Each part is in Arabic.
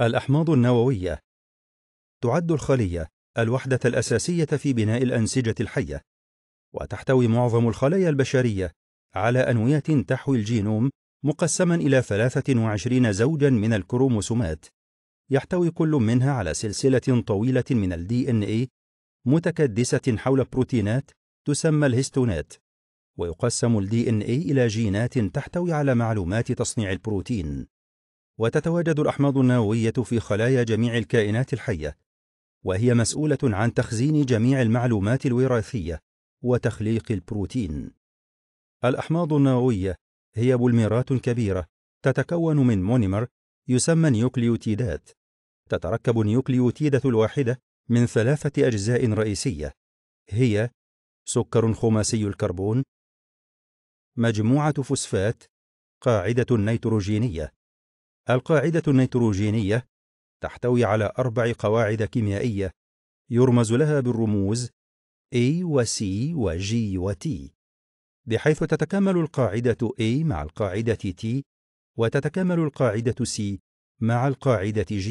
الأحماض النووية تعد الخلية الوحدة الأساسية في بناء الأنسجة الحية وتحتوي معظم الخلايا البشرية على أنوية تحوي الجينوم مقسما إلى 23 زوجا من الكروموسومات يحتوي كل منها على سلسلة طويلة من الـ DNA إيه متكدسة حول بروتينات تسمى الهستونات ويقسم الـ DNA إيه إلى جينات تحتوي على معلومات تصنيع البروتين وتتواجد الأحماض النووية في خلايا جميع الكائنات الحية وهي مسؤولة عن تخزين جميع المعلومات الوراثية وتخليق البروتين الأحماض النووية هي بولميرات كبيرة تتكون من مونيمر يسمى نيوكليوتيدات تتركب النيوكليوتيدة الواحدة من ثلاثة أجزاء رئيسية هي سكر خماسي الكربون مجموعة فوسفات قاعدة نيتروجينية القاعدة النيتروجينية تحتوي على أربع قواعد كيميائية يرمز لها بالرموز A و C و G و T بحيث تتكامل القاعدة A مع القاعدة T وتتكامل القاعدة C مع القاعدة G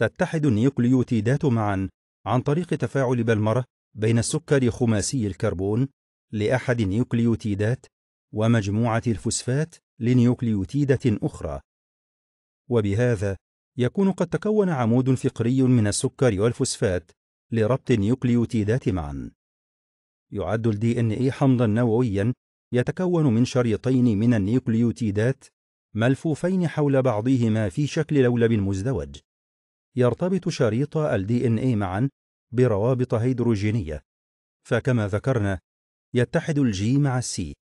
تتحد النيوكليوتيدات معا عن طريق تفاعل بلمرة بين السكر خماسي الكربون لأحد النيوكليوتيدات ومجموعة الفوسفات لنيوكليوتيدة أخرى وبهذا يكون قد تكون عمود فقري من السكر والفوسفات لربط النيوكليوتيدات معا يعد ان DNA حمضا نوويا يتكون من شريطين من النيوكليوتيدات ملفوفين حول بعضهما في شكل لولب مزدوج يرتبط شريط ان DNA معا بروابط هيدروجينية فكما ذكرنا يتحد الجي مع السي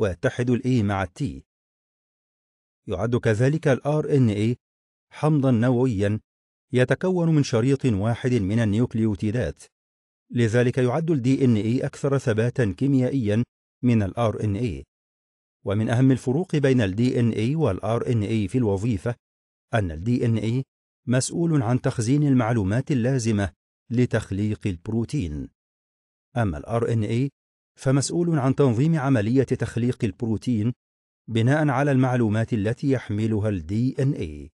ويتحد الاي e مع التي يعد كذلك الـ RNA إيه حمضا نوويا يتكون من شريط واحد من النيوكليوتيدات لذلك يعد الـ DNA إيه أكثر ثباتا كيميائيا من الـ RNA إيه. ومن أهم الفروق بين الـ DNA والـ RNA في الوظيفة أن الـ DNA مسؤول عن تخزين المعلومات اللازمة لتخليق البروتين أما الـ RNA فمسؤول عن تنظيم عملية تخليق البروتين بناء على المعلومات التي يحملها الـ DNA